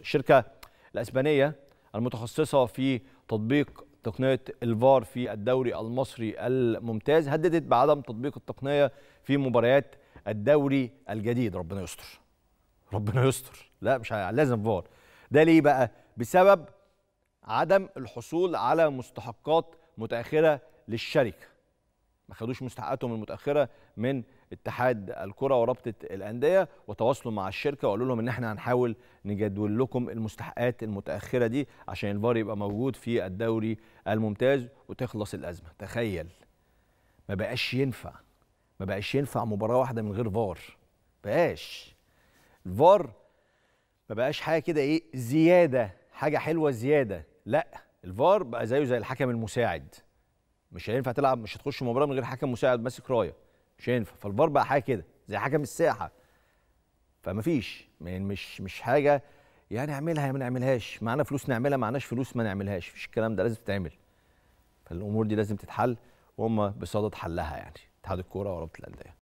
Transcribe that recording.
الشركة الأسبانية المتخصصة في تطبيق تقنية الفار في الدوري المصري الممتاز هددت بعدم تطبيق التقنية في مباريات الدوري الجديد ربنا يستر ربنا يستر لا مش لازم فار ده ليه بقى بسبب عدم الحصول على مستحقات متأخرة للشركة ما خدوش مستحقاتهم المتاخره من اتحاد الكره ورابطه الانديه وتواصلوا مع الشركه وقالوا لهم ان احنا هنحاول نجدول لكم المستحقات المتاخره دي عشان الفار يبقى موجود في الدوري الممتاز وتخلص الازمه تخيل ما بقاش ينفع ما بقاش ينفع مباراه واحده من غير فار بقاش الفار ما بقاش حاجه كده ايه زياده حاجه حلوه زياده لا الفار بقى زيه زي الحكم المساعد مش هينفع تلعب مش هتخش مباراه من غير حكم مساعد ماسك رايه مش هينفع فالفار بقى حاجه كده زي حكم الساحه فما فيش يعني مش مش حاجه يا يعني نعملها يا ما نعملهاش معانا فلوس نعملها معناش فلوس ما نعملهاش مفيش الكلام ده لازم تتعمل فالامور دي لازم تتحل وهم بصدد حلها يعني اتحاد الكوره ورابطه الانديه